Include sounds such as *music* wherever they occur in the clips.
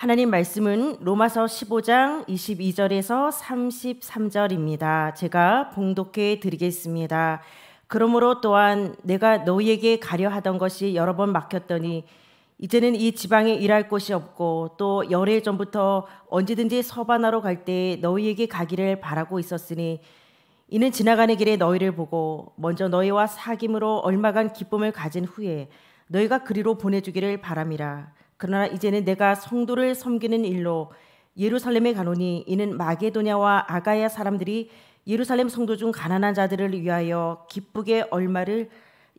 하나님 말씀은 로마서 15장 22절에서 33절입니다. 제가 봉독해 드리겠습니다. 그러므로 또한 내가 너희에게 가려 하던 것이 여러 번 막혔더니 이제는 이 지방에 일할 곳이 없고 또 열흘 전부터 언제든지 서바나로 갈때 너희에게 가기를 바라고 있었으니 이는 지나가는 길에 너희를 보고 먼저 너희와 사귐으로 얼마간 기쁨을 가진 후에 너희가 그리로 보내주기를 바람이라 그러나 이제는 내가 성도를 섬기는 일로 예루살렘에 가노니 이는 마게도냐와 아가야 사람들이 예루살렘 성도 중 가난한 자들을 위하여 기쁘게 얼마를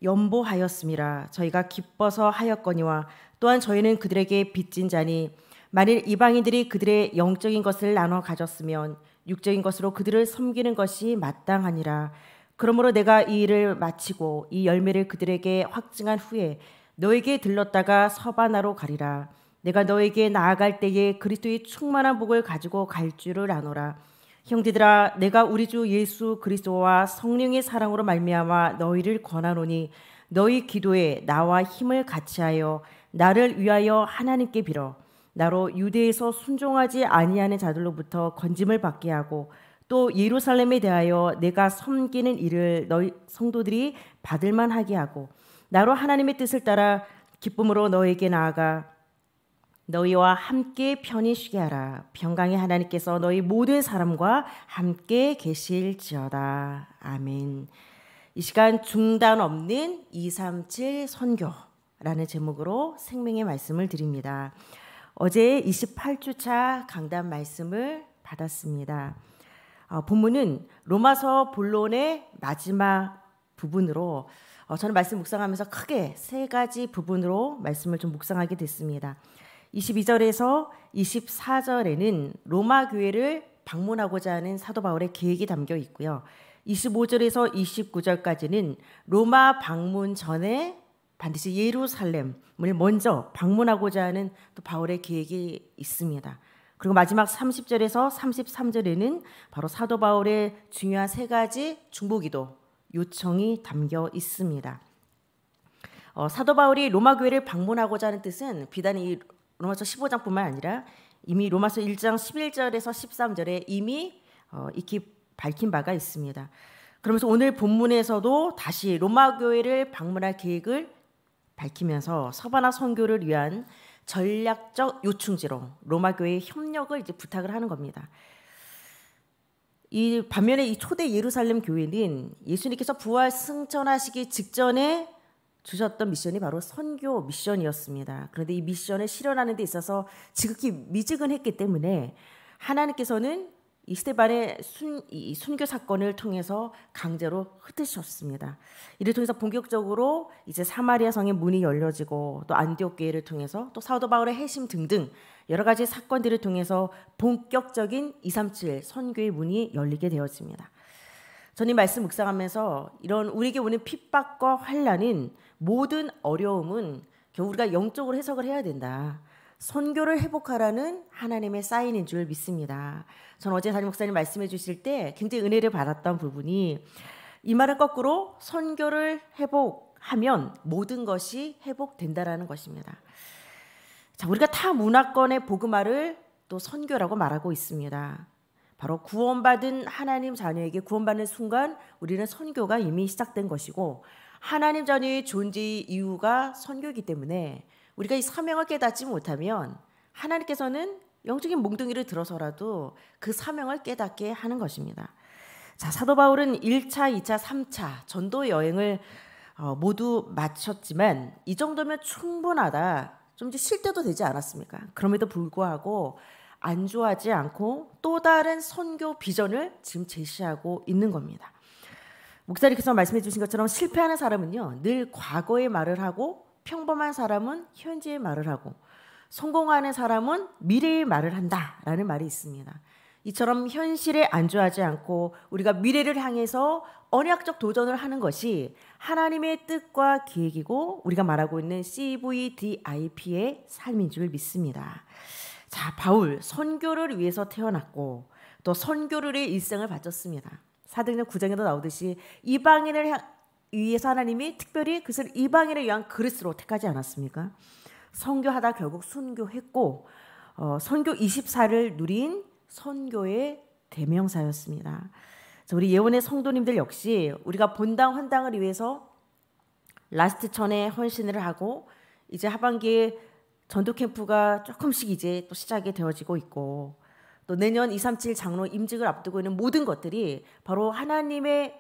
연보하였음이라 저희가 기뻐서 하였거니와 또한 저희는 그들에게 빚진 자니 만일 이방인들이 그들의 영적인 것을 나눠 가졌으면 육적인 것으로 그들을 섬기는 것이 마땅하니라 그러므로 내가 이 일을 마치고 이 열매를 그들에게 확증한 후에 너에게 들렀다가 서반하로 가리라. 내가 너에게 나아갈 때에 그리스도의 충만한 복을 가지고 갈 줄을 아노라. 형제들아 내가 우리 주 예수 그리스도와 성령의 사랑으로 말미암아 너희를 권하노니 너희 기도에 나와 힘을 같이하여 나를 위하여 하나님께 빌어 나로 유대에서 순종하지 아니하는 자들로부터 건짐을 받게 하고 또 예루살렘에 대하여 내가 섬기는 일을 너희 성도들이 받을 만하게 하고 나로 하나님의 뜻을 따라 기쁨으로 너에게 나아가 너희와 함께 편히 쉬게 하라. 평강의 하나님께서 너희 모든 사람과 함께 계실지어다. 아멘. 이 시간 중단 없는 237 선교라는 제목으로 생명의 말씀을 드립니다. 어제 28주차 강단 말씀을 받았습니다. 어, 본문은 로마서 본론의 마지막 부분으로 어, 저는 말씀 묵상하면서 크게 세 가지 부분으로 말씀을 좀 묵상하게 됐습니다. 22절에서 24절에는 로마 교회를 방문하고자 하는 사도 바울의 계획이 담겨 있고요. 25절에서 29절까지는 로마 방문 전에 반드시 예루살렘을 먼저 방문하고자 하는 또 바울의 계획이 있습니다. 그리고 마지막 30절에서 33절에는 바로 사도 바울의 중요한 세 가지 중보기도 요청이 담겨 있습니다. 어, 사도 바울이 로마 교회를 방문하고자 하는 뜻은 비단이 로마서 15장뿐만 아니라 이미 로마서 1장 11절에서 13절에 이미 어, 익히 밝힌 바가 있습니다. 그러면서 오늘 본문에서도 다시 로마 교회를 방문할 계획을 밝히면서 서바나 선교를 위한 전략적 요충지로 로마 교회의 협력을 이제 부탁을 하는 겁니다. 이 반면에 이 초대 예루살렘 교회는 예수님께서 부활 승천하시기 직전에 주셨던 미션이 바로 선교 미션이었습니다. 그런데 이 미션을 실현하는 데 있어서 지극히 미지근했기 때문에 하나님께서는 이스테반의 순, 이 순교 사건을 통해서 강제로 흩으셨습니다. 이를 통해서 본격적으로 이제 사마리아 성의 문이 열려지고 또 안디옥교회를 통해서 또 사도 바울의 해심 등등 여러 가지 사건들을 통해서 본격적인 237 선교의 문이 열리게 되어집니다. 전이 말씀 묵상하면서 이런 우리에게 오는 핍박과 환란인 모든 어려움은 우리가 영적으로 해석을 해야 된다. 선교를 회복하라는 하나님의 사인인 줄 믿습니다. 전 어제 담임 목사님 말씀해 주실 때 굉장히 은혜를 받았던 부분이 이 말은 거꾸로 선교를 회복하면 모든 것이 회복된다라는 것입니다. 자, 우리가 타 문화권의 복음화를 또 선교라고 말하고 있습니다. 바로 구원받은 하나님 자녀에게 구원받는 순간 우리는 선교가 이미 시작된 것이고 하나님 자녀의 존재 이유가 선교이기 때문에 우리가 이 사명을 깨닫지 못하면 하나님께서는 영적인 몽둥이를 들어서라도 그 사명을 깨닫게 하는 것입니다. 자, 사도 바울은 1차, 2차, 3차 전도 여행을 어, 모두 마쳤지만 이 정도면 충분하다. 좀 이제 쉴 때도 되지 않았습니까? 그럼에도 불구하고 안주하지 않고 또 다른 선교 비전을 지금 제시하고 있는 겁니다. 목사님께서 말씀해 주신 것처럼 실패하는 사람은요, 늘 과거의 말을 하고 평범한 사람은 현재의 말을 하고 성공하는 사람은 미래의 말을 한다라는 말이 있습니다. 이처럼 현실에 안주하지 않고 우리가 미래를 향해서 언약적 도전을 하는 것이 하나님의 뜻과 계획이고 우리가 말하고 있는 CVDIP의 삶인 줄 믿습니다. 자, 바울 선교를 위해서 태어났고 또 선교를 일생을 바쳤습니다. 사도행전 9장에도 나오듯이 이방인을 향, 위에서 하나님이 특별히 그것을 이방인을 위한 그리스로 택하지 않았습니까? 선교하다 결국 순교했고 어, 선교 24를 누린 선교의 대명사였습니다. 우리 예원의 성도님들 역시 우리가 본당 환당을 위해서 라스트 천에 헌신을 하고 이제 하반기에 전도 캠프가 조금씩 이제 또 시작이 되어지고 있고 또 내년 237 장로 임직을 앞두고 있는 모든 것들이 바로 하나님의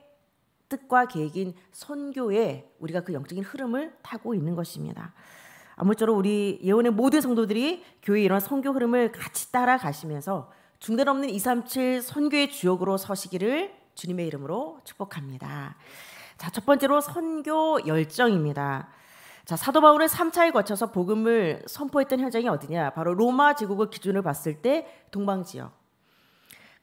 뜻과 계획인 선교에 우리가 그 영적인 흐름을 타고 있는 것입니다. 아무쪼록 우리 예원의 모든 성도들이 교회 이런 선교 흐름을 같이 따라가시면서 중단 없는 237 선교의 주역으로 서시기를 주님의 이름으로 축복합니다. 자, 첫 번째로 선교 열정입니다. 자, 사도 바울은 3차에 거쳐서 복음을 선포했던 현장이 어디냐? 바로 로마 제국을 기준으로 봤을 때 동방 지역.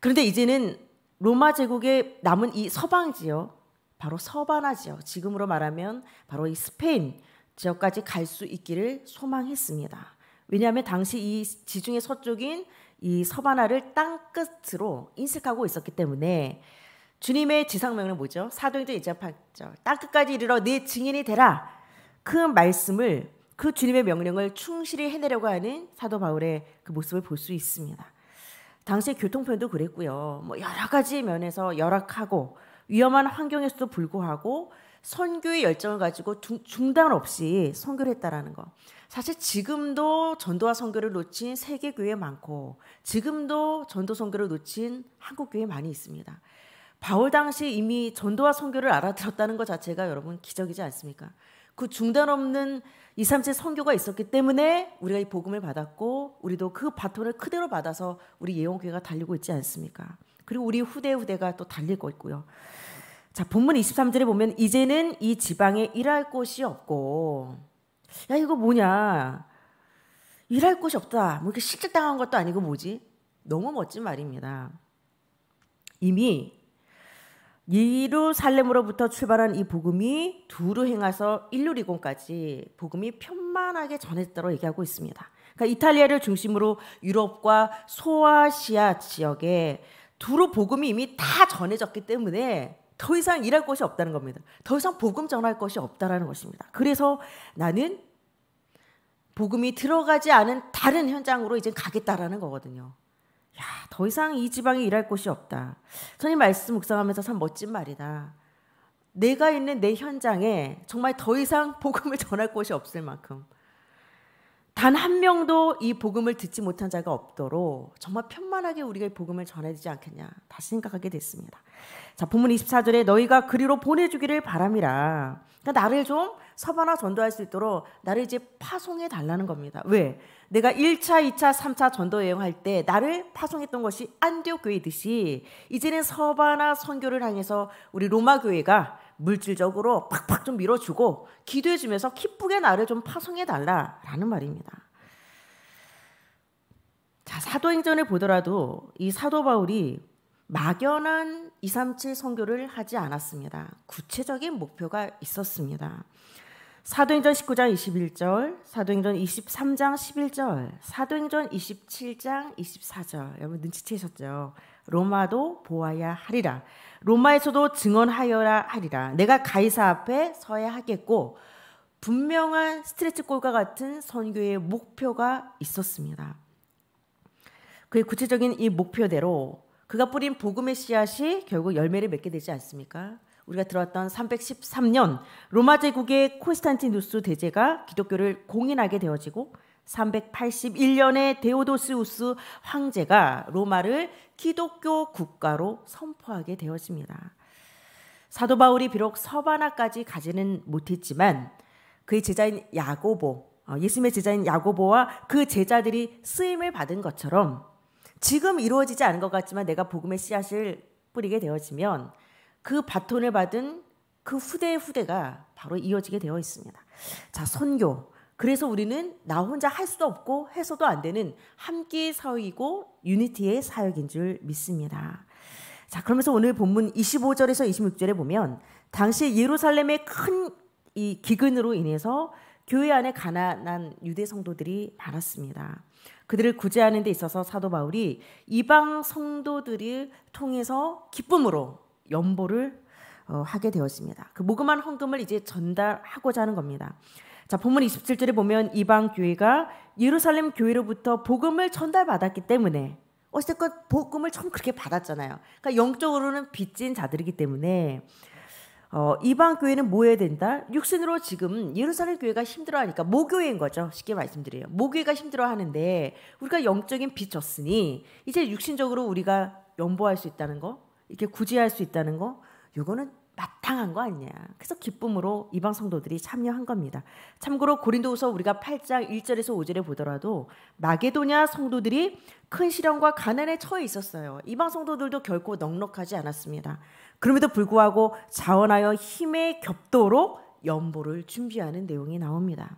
그런데 이제는 로마 제국에 남은 이 서방 지역, 바로 서바나 지역, 지금으로 말하면 바로 이 스페인 지역까지 갈 수 있기를 소망했습니다. 왜냐하면 당시 이 지중해 서쪽인 이 서바나를 땅 끝으로 인식하고 있었기 때문에 주님의 지상명은 뭐죠? 사도행전 2장 8절 땅 끝까지 이르러 네 증인이 되라 그 말씀을 그 주님의 명령을 충실히 해내려고 하는 사도 바울의 그 모습을 볼 수 있습니다. 당시 교통편도 그랬고요. 뭐 여러 가지 면에서 열악하고 위험한 환경에서도 불구하고 선교의 열정을 가지고 중단 없이 선교를 했다라는 거. 사실 지금도 전도와 선교를 놓친 세계 교회 많고 지금도 전도 선교를 놓친 한국 교회 많이 있습니다. 바울 당시 이미 전도와 선교를 알아들었다는 것 자체가 여러분 기적이지 않습니까? 그 중단 없는 2, 3세 선교가 있었기 때문에 우리가 이 복음을 받았고 우리도 그 바톤을 그대로 받아서 우리 예언교회가 달리고 있지 않습니까? 그리고 우리 후대 후대가 또 달릴 거고요. 있 자, 본문 23절에 보면 이제는 이 지방에 일할 곳이 없고 야 이거 뭐냐? 일할 곳이 없다. 뭐 이렇게 실직당한 것도 아니고 뭐지? 너무 멋진 말입니다. 이미 예루살렘으로부터 출발한 이 복음이 두루 행해서 1620까지 복음이 편만하게 전했다고 얘기하고 있습니다. 그러니까 이탈리아를 중심으로 유럽과 소아시아 지역에 두루 복음이 이미 다 전해졌기 때문에 더 이상 일할 것이 없다는 겁니다. 더 이상 복음 전할 것이 없다라는 것입니다. 그래서 나는 복음이 들어가지 않은 다른 현장으로 이제 가겠다라는 거거든요. 야, 더 이상 이 지방에 일할 곳이 없다. 선생님 말씀 묵상하면서 참 멋진 말이다. 내가 있는 내 현장에 정말 더 이상 복음을 전할 곳이 없을 만큼 단한 명도 이 복음을 듣지 못한 자가 없도록 정말 편만하게 우리가 이 복음을 전해지지 않겠냐 다시 생각하게 됐습니다. 자 본문 24절에 너희가 그리로 보내주기를 바람이라 그러니까 나를 좀 서바나 전도할 수 있도록 나를 이제 파송해 달라는 겁니다. 왜? 내가 1차, 2차, 3차 전도 여행할 때 나를 파송했던 것이 안디옥 교회듯이 이제는 서바나 선교를 향해서 우리 로마 교회가 물질적으로 팍팍 좀 밀어주고 기도해 주면서 기쁘게 나를 좀 파송해 달라라는 말입니다. 자, 사도행전을 보더라도 이 사도 바울이 막연한 237 선교를 하지 않았습니다. 구체적인 목표가 있었습니다. 사도행전 19장 21절, 사도행전 23장 11절, 사도행전 27장 24절. 여러분 눈치채셨죠? 로마도 보아야 하리라. 로마에서도 증언하여라 하리라. 내가 가이사 앞에 서야 하겠고 분명한 스트레치 골과 같은 선교의 목표가 있었습니다. 그의 구체적인 이 목표대로 그가 뿌린 복음의 씨앗이 결국 열매를 맺게 되지 않습니까? 우리가 들어왔던 313년 로마 제국의 콘스탄티누스 대제가 기독교를 공인하게 되어지고 381년에 데오도스우스 황제가 로마를 기독교 국가로 선포하게 되었습니다. 사도 바울이 비록 서바나까지 가지는 못했지만 그의 제자인 야고보, 어, 예수님의 제자인 야고보와 그 제자들이 쓰임을 받은 것처럼 지금 이루어지지 않은 것 같지만 내가 복음의 씨앗을 뿌리게 되어지면 그 바톤을 받은 그 후대의 후대가 바로 이어지게 되어 있습니다. 자, 선교. 그래서 우리는 나 혼자 할 수도 없고 해서도 안 되는 함께 사역이고 유니티의 사역인 줄 믿습니다. 자, 그러면서 오늘 본문 25절에서 26절에 보면 당시 예루살렘의 큰이 기근으로 인해서 교회 안에 가난한 유대 성도들이 많았습니다. 그들을 구제하는 데 있어서 사도 바울이 이방 성도들을 통해서 기쁨으로 연보를 어, 하게 되었습니다. 그 모금한 헌금을 이제 전달하고자 하는 겁니다. 자, 본문 27절에 보면 이방 교회가 예루살렘 교회로부터 복음을 전달받았기 때문에 어쨌건 복음을 처음 그렇게 받았잖아요. 그러니까 영적으로는 빚진 자들이기 때문에 어, 이방 교회는 뭐 해야 된다? 육신으로 지금 예루살렘 교회가 힘들어하니까 모교회인 거죠. 쉽게 말씀드려요. 모교회가 힘들어하는데 우리가 영적인 빚졌으니 이제 육신적으로 우리가 연보할 수 있다는 거, 이렇게 구제할 수 있다는 거, 이거는 마땅한 거 아니냐. 그래서 기쁨으로 이방 성도들이 참여한 겁니다. 참고로 고린도후서 우리가 8장 1절에서 5절에 보더라도 마게도냐 성도들이 큰 시련과 가난에 처해 있었어요. 이방 성도들도 결코 넉넉하지 않았습니다. 그럼에도 불구하고 자원하여 힘의 겹도로 연보를 준비하는 내용이 나옵니다.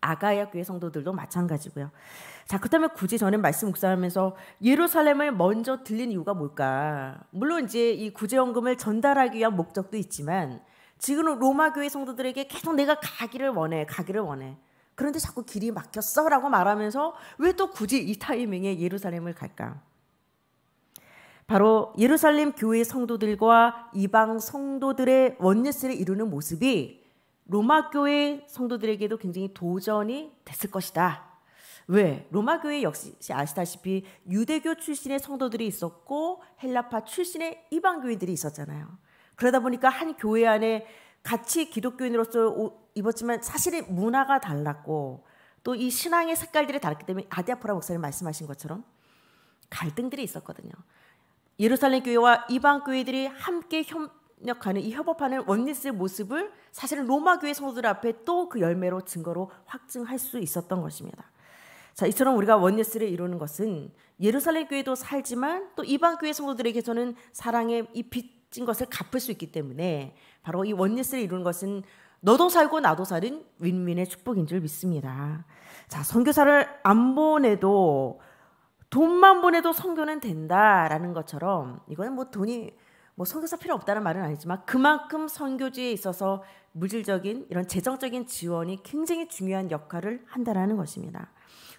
아가야 교회 성도들도 마찬가지고요. 자, 그렇다면 굳이 저는 말씀 묵상하면서 예루살렘을 먼저 들린 이유가 뭘까? 물론 이제 이 구제연금을 전달하기 위한 목적도 있지만 지금은 로마 교회 성도들에게 계속 내가 가기를 원해, 가기를 원해. 그런데 자꾸 길이 막혔어 라고 말하면서 왜 또 굳이 이 타이밍에 예루살렘을 갈까? 바로 예루살렘 교회 성도들과 이방 성도들의 원리스를 이루는 모습이 로마 교회 성도들에게도 굉장히 도전이 됐을 것이다. 왜? 로마 교회 역시 아시다시피 유대교 출신의 성도들이 있었고 헬라파 출신의 이방 교인들이 있었잖아요. 그러다 보니까 한 교회 안에 같이 기독교인으로서 입었지만 사실은 문화가 달랐고 또 이 신앙의 색깔들이 다르기 때문에 아디아포라 목사님 말씀하신 것처럼 갈등들이 있었거든요. 예루살렘 교회와 이방 교회들이 함께 협력하는 이 협업하는 원리스의 모습을 사실은 로마 교회 성도들 앞에 또 그 열매로 증거로 확증할 수 있었던 것입니다. 자, 이처럼 우리가 원예스를 이루는 것은 예루살렘 교회도 살지만 또 이방 교회 성도들에게서는 사랑의 이 빚진 것을 갚을 수 있기 때문에 바로 이 원예스를 이루는 것은 너도 살고 나도 살는 윈윈의 축복인 줄 믿습니다. 자, 선교사를 안 보내도 돈만 보내도 선교는 된다라는 것처럼 이거는 뭐 돈이 뭐 선교사 필요 없다는 말은 아니지만 그만큼 선교지에 있어서 물질적인 이런 재정적인 지원이 굉장히 중요한 역할을 한다라는 것입니다.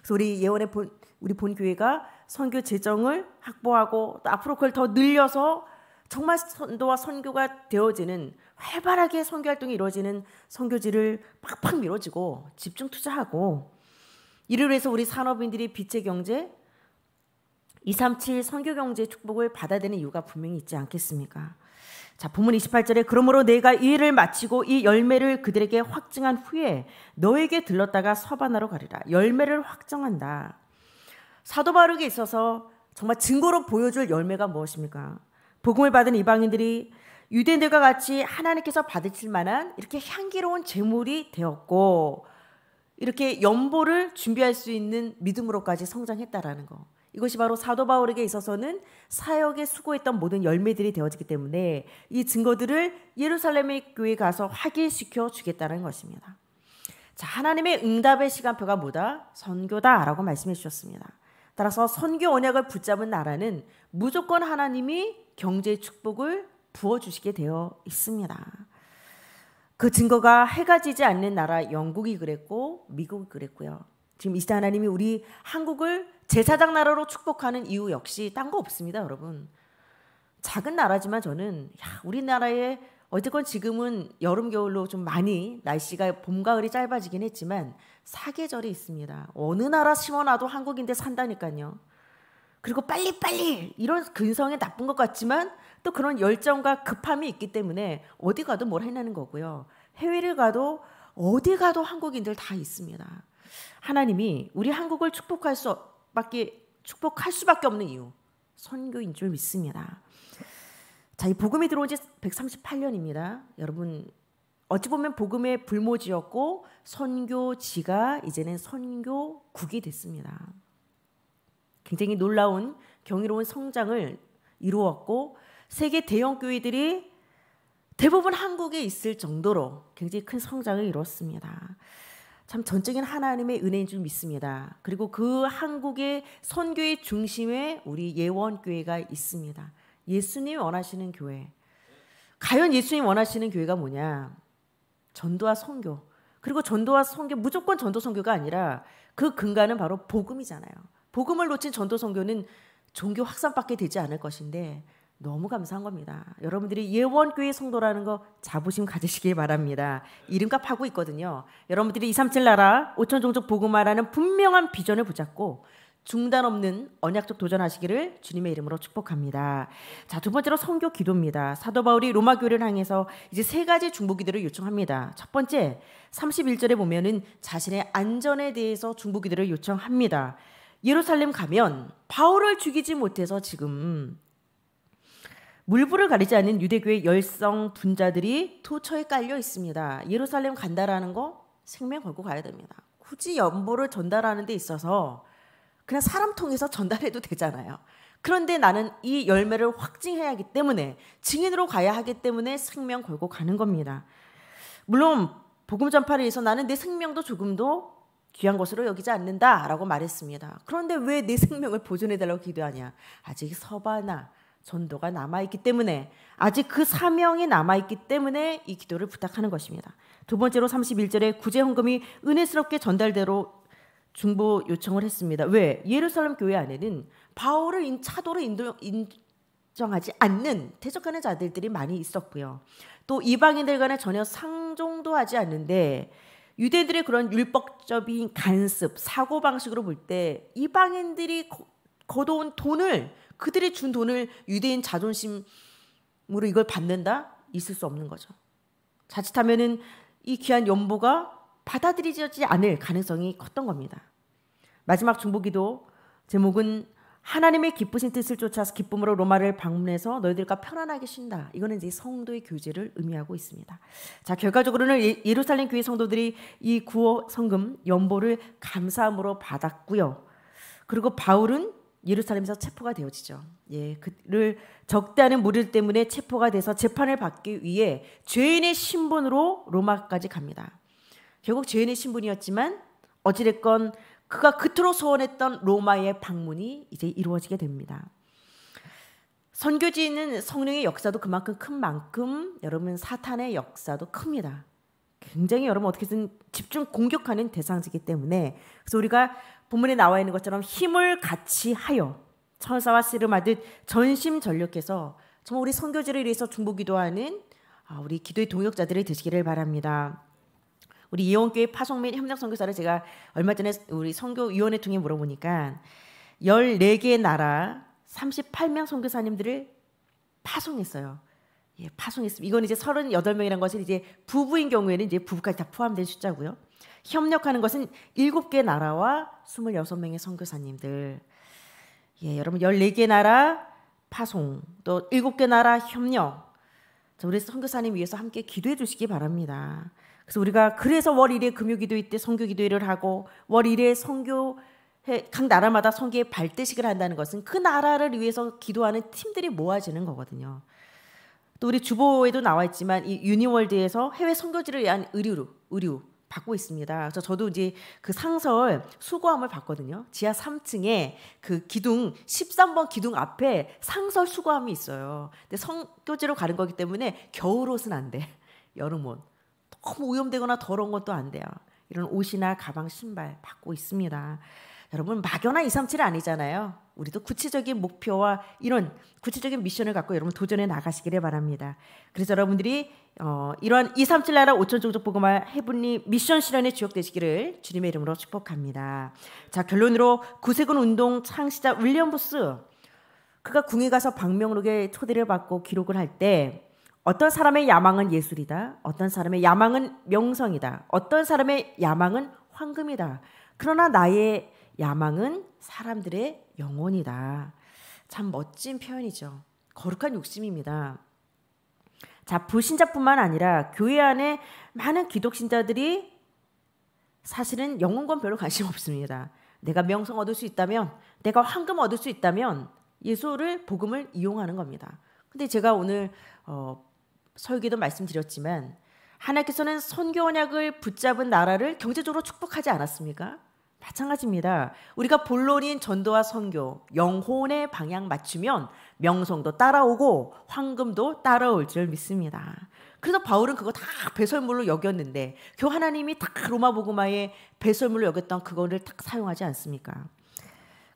그래서 우리 예원의 본, 우리 본 교회가 선교 재정을 확보하고 또 앞으로 그걸 더 늘려서 정말 선도와 선교가 되어지는 활발하게 선교 활동이 이루어지는 선교지를 팍팍 밀어지고 집중 투자하고 이를 위해서 우리 산업인들이 빛의 경제 237 선교 경제 축복을 받아야 되는 이유가 분명히 있지 않겠습니까? 자, 본문 28절에 그러므로 내가 이 일을 마치고 이 열매를 그들에게 확증한 후에 너에게 들렀다가 서반나로 가리라. 열매를 확정한다. 사도 바르게 있어서 정말 증거로 보여줄 열매가 무엇입니까? 복음을 받은 이방인들이 유대인들과 같이 하나님께서 받으실 만한 이렇게 향기로운 제물이 되었고 이렇게 연보를 준비할 수 있는 믿음으로까지 성장했다라는 거. 이것이 바로 사도 바울에게 있어서는 사역에 수고했던 모든 열매들이 되어지기 때문에 이 증거들을 예루살렘의 교회 에 가서 확인시켜 주겠다는 것입니다. 자, 하나님의 응답의 시간표가 뭐다? 선교다라고 말씀해 주셨습니다. 따라서 선교 언약을 붙잡은 나라는 무조건 하나님이 경제 축복을 부어주시게 되어 있습니다. 그 증거가 해가 지지 않는 나라 영국이 그랬고 미국이 그랬고요. 지금 이스 하나님이 우리 한국을 제사장 나라로 축복하는 이유 역시 딴 거 없습니다, 여러분. 작은 나라지만 저는 야, 우리나라에 어쨌건 지금은 여름 겨울로 좀 많이 날씨가 봄 가을이 짧아지긴 했지만 사계절이 있습니다. 어느 나라 심어놔도 한국인데 산다니까요. 그리고 빨리빨리 이런 근성에 나쁜 것 같지만 또 그런 열정과 급함이 있기 때문에 어디 가도 뭘 해내는 거고요. 해외를 가도 어디 가도 한국인들 다 있습니다. 하나님이 우리 한국을 축복할 수 축복밖에 축복할 수밖에 없는 이유 선교인 줄 믿습니다. 자, 이 복음이 들어온 지 138년입니다. 여러분 어찌 보면 복음의 불모지였고 선교지가 이제는 선교국이 됐습니다. 굉장히 놀라운 경이로운 성장을 이루었고 세계 대형 교회들이 대부분 한국에 있을 정도로 굉장히 큰 성장을 이뤘습니다. 참 전적인 하나님의 은혜인 줄 믿습니다. 그리고 그 한국의 선교의 중심에 우리 예원교회가 있습니다. 예수님 원하시는 교회. 과연 예수님 원하시는 교회가 뭐냐? 전도와 선교. 그리고 전도와 선교 무조건 전도 선교가 아니라 그 근간은 바로 복음이잖아요. 복음을 놓친 전도 선교는 종교 확산밖에 되지 않을 것인데 너무 감사한 겁니다. 여러분들이 예원교회 성도라는 거 자부심 가지시길 바랍니다. 이름값 하고 있거든요. 여러분들이 237 나라 5천 종족 복음화라는 분명한 비전을 붙잡고 중단 없는 언약적 도전하시기를 주님의 이름으로 축복합니다. 자, 두 번째로 성교 기도입니다. 사도 바울이 로마 교회를 향해서 이제 세 가지 중보 기도를 요청합니다. 첫 번째, 31절에 보면은 자신의 안전에 대해서 중보 기도를 요청합니다. 예루살렘 가면 바울을 죽이지 못해서 지금 물부를 가리지 않는 유대교의 열성 분자들이 토처에 깔려 있습니다. 예루살렘 간다라는 거 생명 걸고 가야 됩니다. 굳이 연보를 전달하는 데 있어서 그냥 사람 통해서 전달해도 되잖아요. 그런데 나는 이 열매를 확증해야 하기 때문에 증인으로 가야 하기 때문에 생명 걸고 가는 겁니다. 물론 복음 전파를 위해서 나는 내 생명도 조금도 귀한 것으로 여기지 않는다라고 말했습니다. 그런데 왜 내 생명을 보존해 달라고 기도하냐? 아직 서바나 전도가 남아있기 때문에 아직 그 사명이 남아있기 때문에 이 기도를 부탁하는 것입니다. 두 번째로 31절에 구제헌금이 은혜스럽게 전달대로 중보 요청을 했습니다. 왜? 예루살렘 교회 안에는 바울을 차도로 인도, 인정하지 않는 대적하는 자들들이 많이 있었고요. 또 이방인들 간에 전혀 상종도 하지 않는데 유대들의 그런 율법적인 간습, 사고방식으로 볼 때 이방인들이 거둬온 돈을 그들이 준 돈을 유대인 자존심으로 이걸 받는다? 있을 수 없는 거죠. 자칫하면은 이 귀한 연보가 받아들이지 않을 가능성이 컸던 겁니다. 마지막 중보기도 제목은 하나님의 기쁘신 뜻을 쫓아서 기쁨으로 로마를 방문해서 너희들과 편안하게 쉰다. 이거는 이제 성도의 교제를 의미하고 있습니다. 자, 결과적으로는 예, 예루살렘 교회 성도들이 이 구호 성금 연보를 감사함으로 받았고요. 그리고 바울은 예루살렘에서 체포가 되어지죠. 예, 그를 적대하는 무리 때문에 체포가 돼서 재판을 받기 위해 죄인의 신분으로 로마까지 갑니다. 결국 죄인의 신분이었지만 어찌됐건 그가 그토록 소원했던 로마의 방문이 이제 이루어지게 됩니다. 선교지는 성령의 역사도 그만큼 큰 만큼 여러분 사탄의 역사도 큽니다. 굉장히 여러분 어떻게든 집중 공격하는 대상이기 때문에 그래서 우리가 본문에 나와 있는 것처럼 힘을 같이 하여 천사와 씨름하듯 전심 전력해서 정말 우리 선교지를 위해서 중보 기도하는 아, 우리 기도의 동역자들이 되시기를 바랍니다. 우리 예원교회 파송 및 협력 선교사를 제가 얼마 전에 우리 선교위원회 통해 물어보니까 14개 나라 38명 선교사님들을 파송했어요. 예, 파송했습니다. 이건 이제 38명이라는 것은 이제 부부인 경우에는 이제 부부까지 다 포함된 숫자고요. 협력하는 것은 일곱 개 나라와 스물여섯 명의 선교사님들. 예, 여러분 열네 개 나라 파송, 또 일곱 개 나라 협력. 우리 선교사님 위해서 함께 기도해 주시기 바랍니다. 그래서 우리가 그래서 월일회 금요 기도이때 선교 기도회를 하고 월일회 선교 각 나라마다 선교의 발대식을 한다는 것은 그 나라를 위해서 기도하는 팀들이 모아지는 거거든요. 또 우리 주보에도 나와 있지만 이 유니월드에서 해외 선교지를 위한 의류, 의류 받고 있습니다. 그래서 저도 이제 그 상설 수거함을 봤거든요. 지하 3층에 그 기둥 13번 기둥 앞에 상설 수거함이 있어요. 근데 성교지로 가는 거기 때문에 겨울 옷은 안 돼. *laughs* 여름 옷. 너무 오염되거나 더러운 것도 안 돼요. 이런 옷이나 가방, 신발 받고 있습니다. 여러분 막연한 237 아니잖아요. 우리도 구체적인 목표와 이런 구체적인 미션을 갖고 여러분 도전해 나가시기를 바랍니다. 그래서 여러분들이 어, 이러한 2, 3, 7 나라 5천 종족 복음화 해분리 미션 실현의 주역되시기를 주님의 이름으로 축복합니다. 자 결론으로 구세군 운동 창시자 윌리엄 부스 그가 궁에 가서 박명록에 초대를 받고 기록을 할 때 어떤 사람의 야망은 예술이다. 어떤 사람의 야망은 명성이다. 어떤 사람의 야망은 황금이다. 그러나 나의 야망은 사람들의 영혼이다. 참 멋진 표현이죠. 거룩한 욕심입니다. 자, 불신자뿐만 아니라 교회 안에 많은 기독신자들이 사실은 영혼권 별로 관심 없습니다. 내가 명성 얻을 수 있다면, 내가 황금 얻을 수 있다면 예수를 복음을 이용하는 겁니다. 근데 제가 오늘 어, 설기도 말씀드렸지만 하나님께서는 선교 언약을 붙잡은 나라를 경제적으로 축복하지 않았습니까? 마찬가지입니다. 우리가 본론인 전도와 선교, 영혼의 방향 맞추면 명성도 따라오고 황금도 따라올 줄 믿습니다. 그래서 바울은 그거 다 배설물로 여겼는데 교 하나님이 다 로마 보그마에 배설물로 여겼던 그거를 딱 사용하지 않습니까?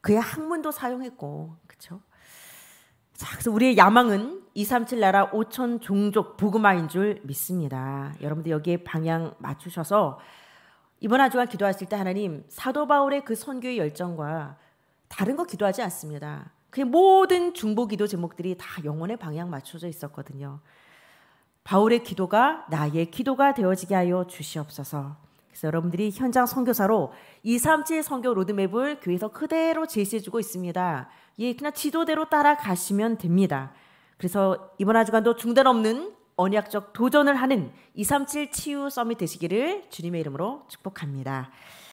그의 학문도 사용했고 그렇죠? 자, 그래서 우리의 야망은 237 나라 5천 종족 보그마인줄 믿습니다. 여러분들 여기에 방향 맞추셔서 이번 한 주간 기도하실때 하나님 사도 바울의 그 선교의 열정과 다른 거 기도하지 않습니다. 그의 모든 중보 기도 제목들이 다 영혼의 방향 맞춰져 있었거든요. 바울의 기도가 나의 기도가 되어지게 하여 주시옵소서. 그래서 여러분들이 현장 선교사로 237 선교 로드맵을 교회에서 그대로 제시해주고 있습니다. 예, 그냥 지도대로 따라가시면 됩니다. 그래서 이번 한 주간도 중단 없는 언약적 도전을 하는 237 치유 썸이 되시기를 주님의 이름으로 축복합니다.